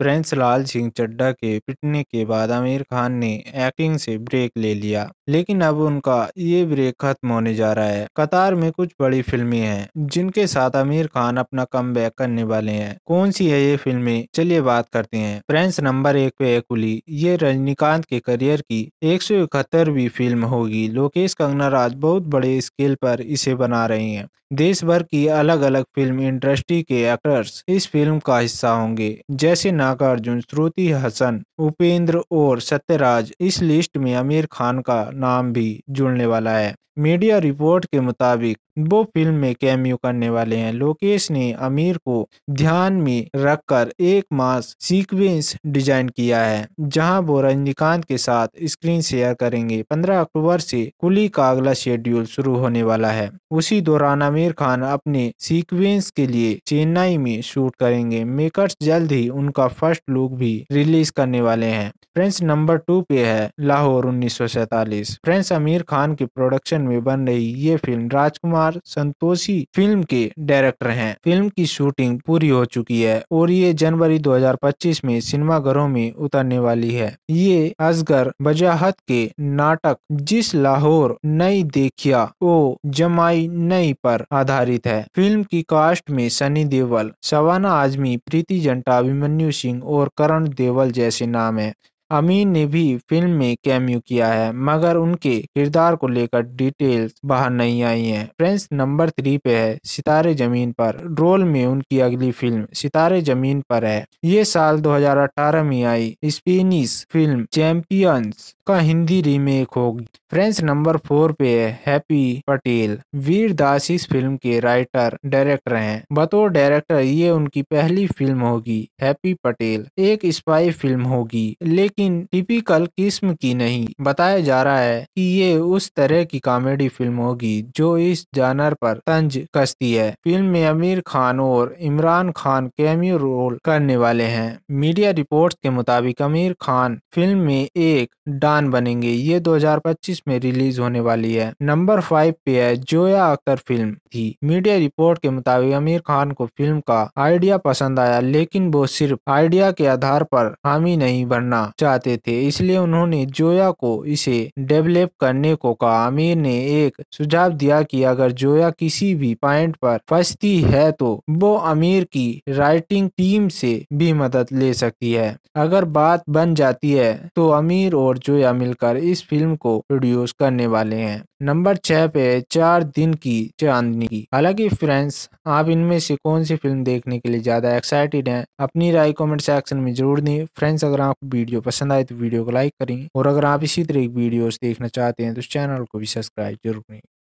Prince लाल सिंह चड्डा के पिटने के बाद आमिर खान ने एक्टिंग से ब्रेक ले लिया लेकिन अब उनका ये ब्रेक खत्म होने जा रहा है कतार में कुछ बड़ी फिल्में हैं जिनके साथ आमिर खान अपना कम करने वाले हैं कौन सी है ये फिल्में चलिए बात करते हैं प्रिंस नंबर एक पे है कुली ये रजनीकांत के करियर की एक सौ इकहत्तरवीं फिल्म होगी लोकेश कंगना राज बहुत बड़े स्केल पर इसे बना रहे हैं देश भर की अलग अलग फिल्म इंडस्ट्री के एक्टर्स इस फिल्म का हिस्सा होंगे जैसे न अर्जुन श्रुति हसन उपेंद्र और सत्यराज इस लिस्ट में आमिर खान का नाम भी जुड़ने वाला है मीडिया रिपोर्ट के मुताबिक वो फिल्म में कैमियो करने वाले हैं लोकेश ने आमिर को ध्यान में रखकर एक मास सीक्वेंस डिजाइन किया है जहां वो रजनीकांत के साथ स्क्रीन शेयर करेंगे 15 अक्टूबर से कुली का अगला शेड्यूल शुरू होने वाला है उसी दौरान आमिर खान अपने सीक्वेंस के लिए चेन्नई में शूट करेंगे मेकर्स जल्द ही उनका फर्स्ट लुक भी रिलीज करने वाले वाले हैं प्रिंस नंबर टू पे है लाहौर सैतालीस प्रिंस आमिर खान की प्रोडक्शन में बन रही ये फिल्म राजकुमार संतोषी फिल्म के डायरेक्टर हैं फिल्म की शूटिंग पूरी हो चुकी है और ये जनवरी 2025 में सिनेमाघरों में उतरने वाली है ये असगर वजाहत के नाटक जिस लाहौर नई देखिया ओ जमाई नई पर आधारित है फिल्म की कास्ट में सनी देवल शवाना आजमी प्रीति जंटा अभिमन्यु सिंह और करण देवल जैसे ထားမယ် अमीन ने भी फिल्म में कैम्यू किया है मगर उनके किरदार को लेकर डिटेल्स बाहर नहीं आई हैं। फ्रेंड्स नंबर थ्री पे है सितारे जमीन पर रोल में उनकी अगली फिल्म सितारे जमीन पर है ये साल 2018 में आई स्पेनिश फिल्म चैंपियंस का हिंदी रीमेक होगी फ्रेंड्स नंबर फोर पे है हैप्पी पटेल वीर दास इस फिल्म के राइटर डायरेक्टर हैं बतौर डायरेक्टर ये उनकी पहली फिल्म होगी हैप्पी पटेल एक स्पाई फिल्म होगी लेकिन लेकिन टिपिकल किस्म की नहीं बताया जा रहा है कि ये उस तरह की कॉमेडी फिल्म होगी जो इस जानर पर तंज कसती है फिल्म में आमिर खान और इमरान खान कैमियो रोल करने वाले हैं मीडिया रिपोर्ट्स के मुताबिक आमिर खान फिल्म में एक डान बनेंगे ये 2025 में रिलीज होने वाली है नंबर फाइव पे है जोया अख्तर फिल्म थी मीडिया रिपोर्ट के मुताबिक आमिर खान को फिल्म का आइडिया पसंद आया लेकिन वो सिर्फ आइडिया के आधार पर हामी नहीं भरना चाह चाहते थे इसलिए उन्होंने जोया को इसे डेवलप करने को कहा आमिर ने एक सुझाव दिया कि अगर जोया किसी भी पॉइंट पर फंसती है तो वो आमिर की राइटिंग टीम से भी मदद ले सकती है अगर बात बन जाती है तो आमिर और जोया मिलकर इस फिल्म को प्रोड्यूस करने वाले हैं नंबर छह पे चार दिन की चांदनी की हालांकि फ्रेंड्स आप इनमें से कौन सी फिल्म देखने के लिए ज्यादा एक्साइटेड हैं अपनी राय कमेंट सेक्शन में जरूर दें फ्रेंड्स अगर आप वीडियो पसंद पसंद आए तो वीडियो को लाइक करें और अगर आप इसी तरह की वीडियोस देखना चाहते हैं तो चैनल को भी सब्सक्राइब जरूर करें